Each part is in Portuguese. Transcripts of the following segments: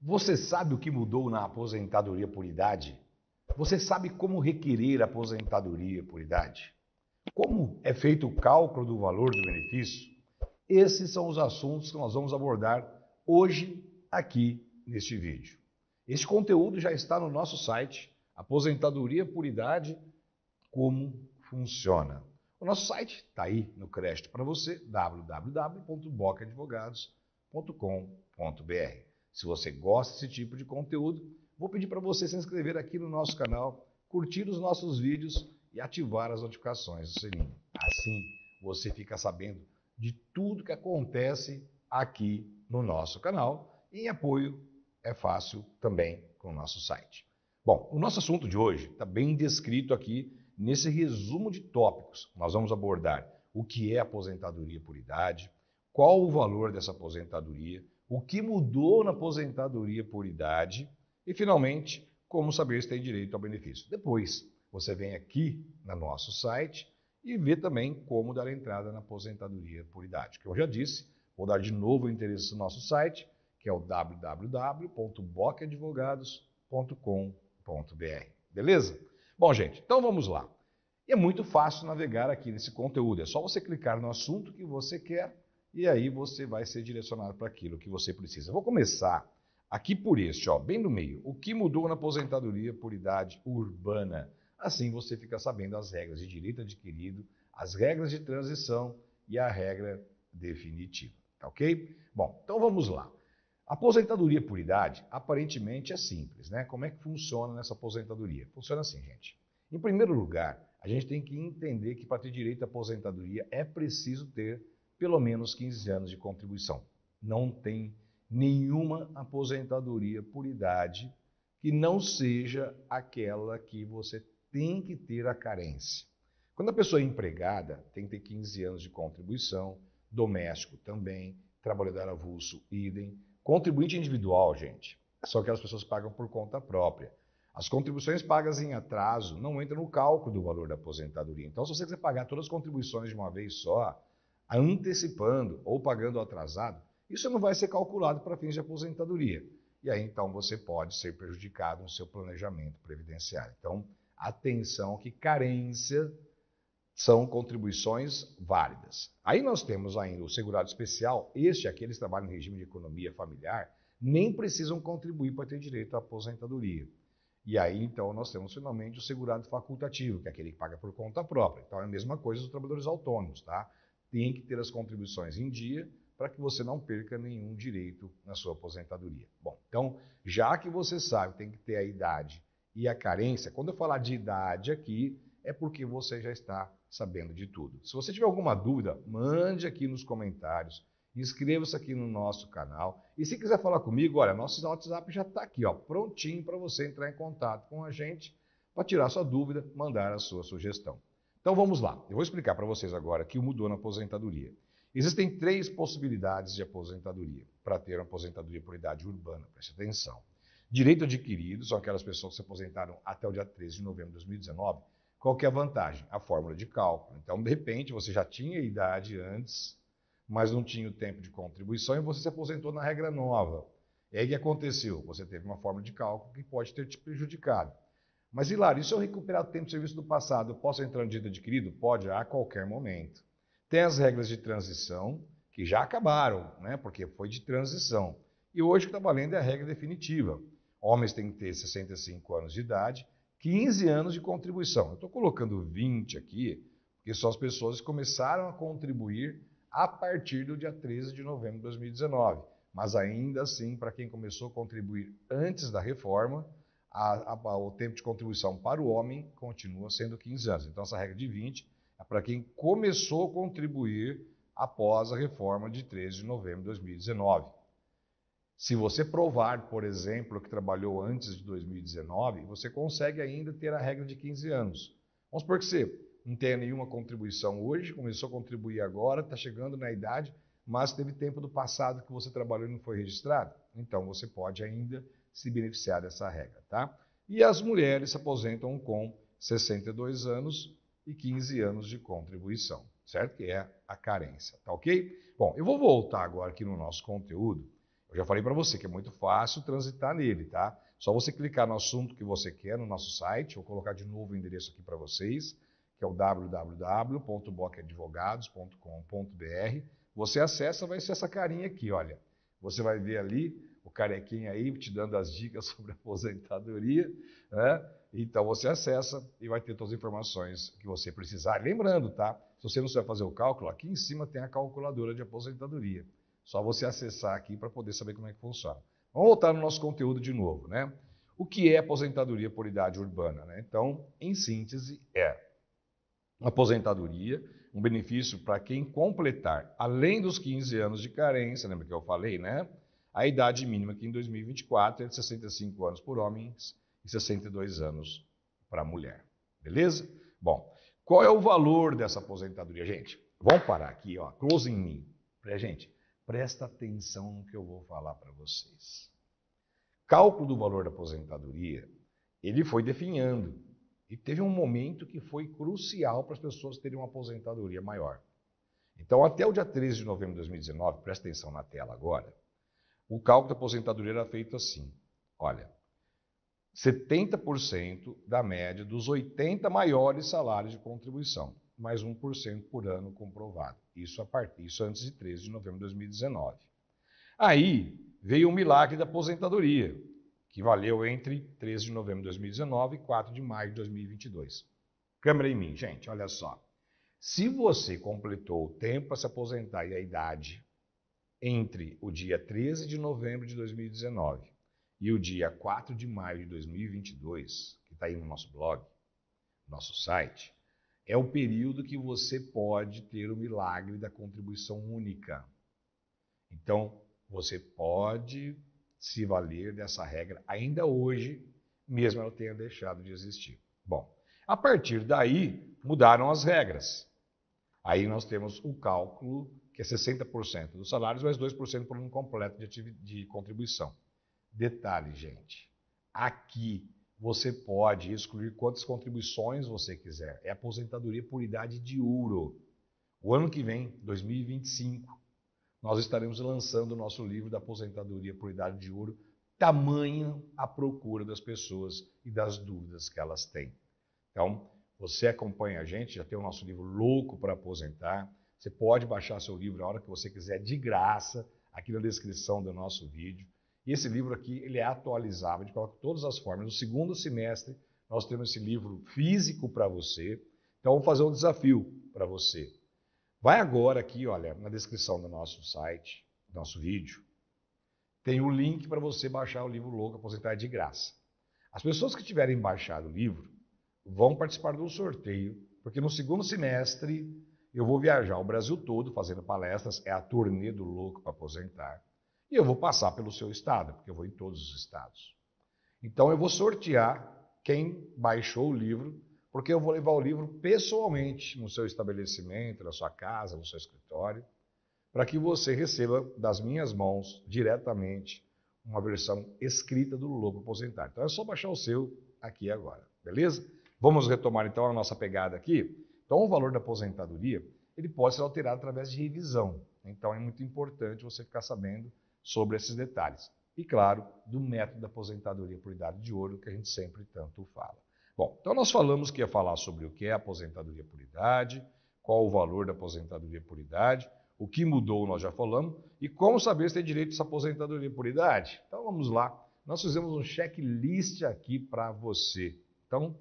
Você sabe o que mudou na aposentadoria por idade? Você sabe como requerer aposentadoria por idade? Como é feito o cálculo do valor do benefício? Esses são os assuntos que nós vamos abordar hoje aqui neste vídeo. Esse conteúdo já está no nosso site, Aposentadoria por Idade, como funciona. O nosso site está aí no crédito para você, www.bocadvogados.com.br. Se você gosta desse tipo de conteúdo, vou pedir para você se inscrever aqui no nosso canal, curtir os nossos vídeos e ativar as notificações do sininho. Assim, você fica sabendo de tudo que acontece aqui no nosso canal. E em apoio é fácil também com o nosso site. Bom, o nosso assunto de hoje está bem descrito aqui nesse resumo de tópicos. Nós vamos abordar o que é aposentadoria por idade, qual o valor dessa aposentadoria, o que mudou na aposentadoria por idade e, finalmente, como saber se tem direito ao benefício. Depois, você vem aqui no nosso site e vê também como dar entrada na aposentadoria por idade, que eu já disse, vou dar de novo o endereço do nosso site, que é o www.bocadvogados.com.br. Beleza? Bom, gente, então vamos lá. É muito fácil navegar aqui nesse conteúdo, é só você clicar no assunto que você quer e aí você vai ser direcionado para aquilo que você precisa. Vou começar aqui por este, ó, bem no meio. O que mudou na aposentadoria por idade urbana? Assim você fica sabendo as regras de direito adquirido, as regras de transição e a regra definitiva, tá ok? Bom, então vamos lá. Aposentadoria por idade, aparentemente é simples, né? Como é que funciona nessa aposentadoria? Funciona assim, gente. Em primeiro lugar, a gente tem que entender que para ter direito à aposentadoria é preciso ter pelo menos 15 anos de contribuição. Não tem nenhuma aposentadoria por idade que não seja aquela que você tem que ter a carência. Quando a pessoa é empregada, tem que ter 15 anos de contribuição, doméstico também, trabalhador avulso, idem. Contribuinte individual, gente, só que as pessoas pagam por conta própria. As contribuições pagas em atraso não entram no cálculo do valor da aposentadoria. Então, se você quiser pagar todas as contribuições de uma vez só, antecipando ou pagando atrasado, isso não vai ser calculado para fins de aposentadoria. E aí então você pode ser prejudicado no seu planejamento previdenciário. Então, atenção que carência são contribuições válidas. Aí nós temos ainda o segurado especial, este aqueles eles trabalham no regime de economia familiar, nem precisam contribuir para ter direito à aposentadoria. E aí, então, nós temos finalmente o segurado facultativo, que é aquele que paga por conta própria. Então, é a mesma coisa dos trabalhadores autônomos, tá? tem que ter as contribuições em dia para que você não perca nenhum direito na sua aposentadoria. Bom, então, já que você sabe, tem que ter a idade e a carência. Quando eu falar de idade aqui, é porque você já está sabendo de tudo. Se você tiver alguma dúvida, mande aqui nos comentários, inscreva-se aqui no nosso canal. E se quiser falar comigo, olha, nosso WhatsApp já está aqui, ó, prontinho para você entrar em contato com a gente para tirar sua dúvida, mandar a sua sugestão. Então vamos lá, eu vou explicar para vocês agora que mudou na aposentadoria. Existem três possibilidades de aposentadoria para ter uma aposentadoria por idade urbana, preste atenção. Direito adquirido são aquelas pessoas que se aposentaram até o dia 13 de novembro de 2019. Qual que é a vantagem? A fórmula de cálculo. Então, de repente, você já tinha idade antes, mas não tinha o tempo de contribuição e você se aposentou na regra nova. E aí o que aconteceu? Você teve uma fórmula de cálculo que pode ter te prejudicado. Mas, Hilário, e se eu recuperar o tempo de serviço do passado, eu posso entrar no direito adquirido? Pode, a qualquer momento. Tem as regras de transição, que já acabaram, né? porque foi de transição. E hoje o que está valendo é a regra definitiva. Homens têm que ter 65 anos de idade, 15 anos de contribuição. Eu estou colocando 20 aqui, porque só as pessoas que começaram a contribuir a partir do dia 13 de novembro de 2019. Mas ainda assim, para quem começou a contribuir antes da reforma, a, a, o tempo de contribuição para o homem continua sendo 15 anos. Então, essa regra de 20 é para quem começou a contribuir após a reforma de 13 de novembro de 2019. Se você provar, por exemplo, que trabalhou antes de 2019, você consegue ainda ter a regra de 15 anos. Vamos supor que você não tenha nenhuma contribuição hoje, começou a contribuir agora, está chegando na idade, mas teve tempo do passado que você trabalhou e não foi registrado. Então você pode ainda se beneficiar dessa regra, tá? E as mulheres se aposentam com 62 anos e 15 anos de contribuição, certo? Que é a carência, tá ok? Bom, eu vou voltar agora aqui no nosso conteúdo. Eu já falei para você que é muito fácil transitar nele, tá? Só você clicar no assunto que você quer no nosso site, vou colocar de novo o endereço aqui para vocês, que é o www.bocadvogados.com.br. Você acessa, vai ser essa carinha aqui, olha. Você vai ver ali carequinha aí te dando as dicas sobre aposentadoria, né? Então você acessa e vai ter todas as informações que você precisar. Lembrando, tá? Se você não souber fazer o cálculo, aqui em cima tem a calculadora de aposentadoria. Só você acessar aqui para poder saber como é que funciona. Vamos voltar no nosso conteúdo de novo, né? O que é aposentadoria por idade urbana? Né? Então, em síntese, é aposentadoria, um benefício para quem completar, além dos 15 anos de carência, lembra que eu falei, né? a idade mínima que em 2024 é de 65 anos por homens e 62 anos para a mulher. Beleza? Bom, qual é o valor dessa aposentadoria, gente? Vamos parar aqui, ó, close em mim. Gente, presta atenção no que eu vou falar para vocês. Cálculo do valor da aposentadoria, ele foi definhando. E teve um momento que foi crucial para as pessoas terem uma aposentadoria maior. Então, até o dia 13 de novembro de 2019, presta atenção na tela agora, o cálculo da aposentadoria era feito assim: olha, 70% da média dos 80 maiores salários de contribuição, mais 1% por ano comprovado. Isso a partir isso antes de 13 de novembro de 2019. Aí veio o milagre da aposentadoria, que valeu entre 13 de novembro de 2019 e 4 de maio de 2022. Câmera em mim, gente, olha só. Se você completou o tempo para se aposentar e a idade entre o dia 13 de novembro de 2019 e o dia 4 de maio de 2022, que está aí no nosso blog, nosso site, é o período que você pode ter o milagre da contribuição única. Então, você pode se valer dessa regra ainda hoje, mesmo ela tenha deixado de existir. Bom, a partir daí mudaram as regras. Aí nós temos o cálculo que é 60% dos salários, mais 2% por ano completo de, de contribuição. Detalhe, gente. Aqui você pode excluir quantas contribuições você quiser. É aposentadoria por idade de ouro. O ano que vem, 2025, nós estaremos lançando o nosso livro da aposentadoria por idade de ouro, tamanho a procura das pessoas e das dúvidas que elas têm. Então, você acompanha a gente, já tem o nosso livro Louco para Aposentar. Você pode baixar seu livro a hora que você quiser, de graça, aqui na descrição do nosso vídeo. E esse livro aqui, ele é atualizável, a gente coloca todas as formas. No segundo semestre, nós temos esse livro físico para você. Então, vamos fazer um desafio para você. Vai agora aqui, olha, na descrição do nosso site, do nosso vídeo, tem o um link para você baixar o livro Louco Aposentar de graça. As pessoas que tiverem baixado o livro vão participar do sorteio, porque no segundo semestre eu vou viajar o Brasil todo fazendo palestras, é a turnê do louco para aposentar, e eu vou passar pelo seu estado, porque eu vou em todos os estados. Então eu vou sortear quem baixou o livro, porque eu vou levar o livro pessoalmente no seu estabelecimento, na sua casa, no seu escritório, para que você receba das minhas mãos diretamente uma versão escrita do Lobo Aposentar. Então é só baixar o seu aqui agora, beleza? Vamos retomar então a nossa pegada aqui. Então, o valor da aposentadoria ele pode ser alterado através de revisão. Então, é muito importante você ficar sabendo sobre esses detalhes. E, claro, do método da aposentadoria por idade de ouro, que a gente sempre tanto fala. Bom, então nós falamos que ia falar sobre o que é aposentadoria por idade, qual o valor da aposentadoria por idade, o que mudou nós já falamos e como saber se tem direito a essa aposentadoria por idade. Então vamos lá, nós fizemos um checklist aqui para você. Então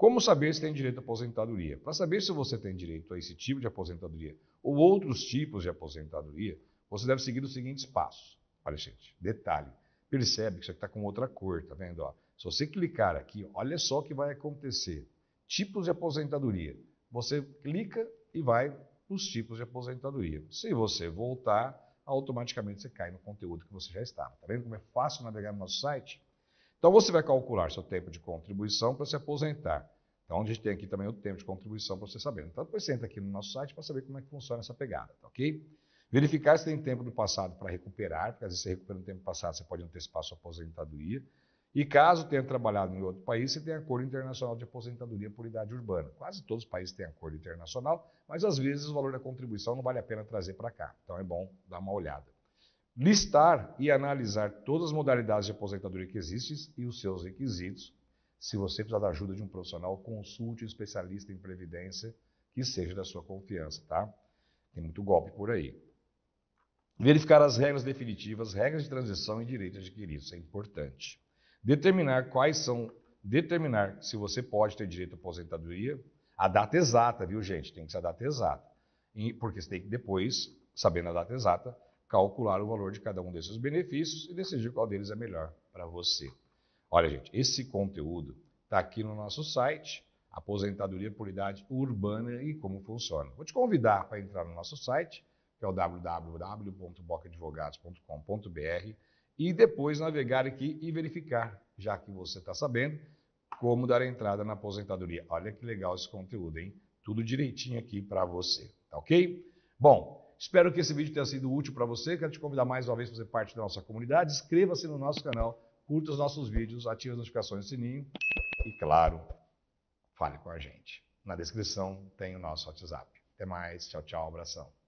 como saber se tem direito à aposentadoria? Para saber se você tem direito a esse tipo de aposentadoria ou outros tipos de aposentadoria, você deve seguir os seguintes passos. Olha, gente, detalhe. Percebe que isso aqui está com outra cor, tá vendo? Ó, se você clicar aqui, olha só o que vai acontecer. Tipos de aposentadoria. Você clica e vai para os tipos de aposentadoria. Se você voltar, automaticamente você cai no conteúdo que você já estava. Tá vendo como é fácil navegar no nosso site? Então você vai calcular seu tempo de contribuição para se aposentar. Então a gente tem aqui também o tempo de contribuição para você saber. Então depois você entra aqui no nosso site para saber como é que funciona essa pegada, tá ok? Verificar se tem tempo do passado para recuperar, porque às vezes você recupera no tempo passado, você pode antecipar sua aposentadoria. E caso tenha trabalhado em outro país, você tem acordo internacional de aposentadoria por idade urbana. Quase todos os países têm acordo internacional, mas às vezes o valor da contribuição não vale a pena trazer para cá. Então é bom dar uma olhada listar e analisar todas as modalidades de aposentadoria que existem e os seus requisitos. Se você precisar da ajuda de um profissional, consulte um especialista em previdência que seja da sua confiança, tá? Tem muito golpe por aí. Verificar as regras definitivas, regras de transição e direitos adquiridos, isso é importante. Determinar quais são, determinar se você pode ter direito à aposentadoria, a data exata, viu, gente? Tem que ser a data exata. porque você tem que depois, sabendo a data exata, calcular o valor de cada um desses benefícios e decidir qual deles é melhor para você. Olha, gente, esse conteúdo está aqui no nosso site, Aposentadoria por Idade Urbana e como funciona. Vou te convidar para entrar no nosso site, que é o www.bocadvogados.com.br, e depois navegar aqui e verificar, já que você está sabendo, como dar entrada na aposentadoria. Olha que legal esse conteúdo, hein? Tudo direitinho aqui para você, tá ok? Bom, Espero que esse vídeo tenha sido útil para você. Quero te convidar mais uma vez para fazer parte da nossa comunidade. Inscreva-se no nosso canal, curta os nossos vídeos, ative as notificações do sininho e, claro, fale com a gente. Na descrição tem o nosso WhatsApp. Até mais, tchau, tchau, abração.